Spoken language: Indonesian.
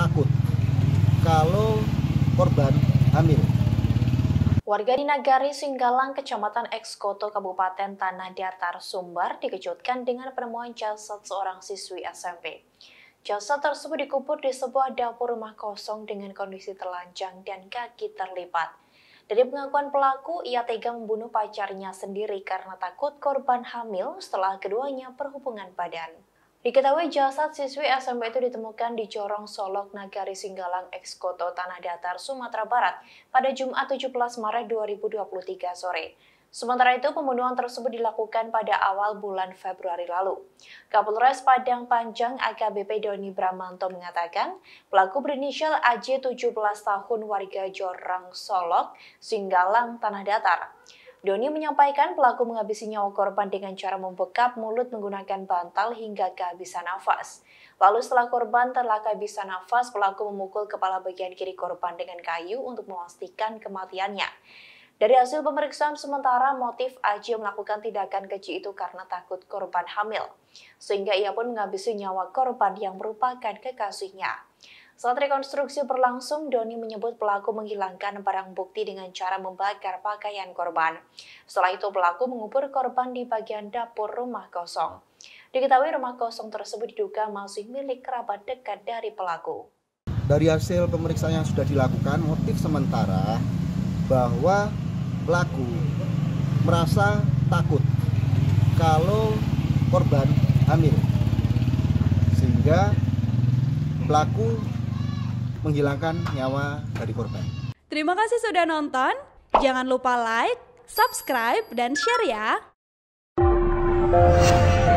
takut kalau korban hamil. Warga di Nagari Singgalang, Kecamatan Ekskoto, Kabupaten Tanah Datar, Sumbar, dikejutkan dengan penemuan jasad seorang siswi SMP. Jasad tersebut dikubur di sebuah dapur rumah kosong dengan kondisi telanjang dan kaki terlipat. Dari pengakuan pelaku, ia tega membunuh pacarnya sendiri karena takut korban hamil setelah keduanya perhubungan badan. Diketahui jasad siswi SMP itu ditemukan di corong Solok Nagari Singgalang Ekskoto Tanah Datar, Sumatera Barat pada Jumat 17 Maret 2023 sore. Sementara itu, pembunuhan tersebut dilakukan pada awal bulan Februari lalu. Kapolres Padang Panjang AKBP Doni Bramanto mengatakan, pelaku berinisial AJ 17 tahun warga Jorang Solok, Singgalang, Tanah Datar. Doni menyampaikan pelaku menghabisi nyawa korban dengan cara membekap mulut menggunakan bantal hingga kehabisan nafas. Lalu setelah korban telah kehabisan nafas, pelaku memukul kepala bagian kiri korban dengan kayu untuk memastikan kematiannya. Dari hasil pemeriksaan sementara, motif Aji melakukan tindakan keji itu karena takut korban hamil, sehingga ia pun menghabisi nyawa korban yang merupakan kekasihnya. Saat rekonstruksi berlangsung, Doni menyebut pelaku menghilangkan barang bukti dengan cara membakar pakaian korban. Setelah itu pelaku mengubur korban di bagian dapur rumah kosong. Diketahui rumah kosong tersebut diduga masih milik kerabat dekat dari pelaku. Dari hasil pemeriksaan yang sudah dilakukan, motif sementara bahwa pelaku merasa takut kalau korban hamil sehingga pelaku menghilangkan nyawa dari korban. Terima kasih sudah nonton. Jangan lupa like, subscribe, dan share ya.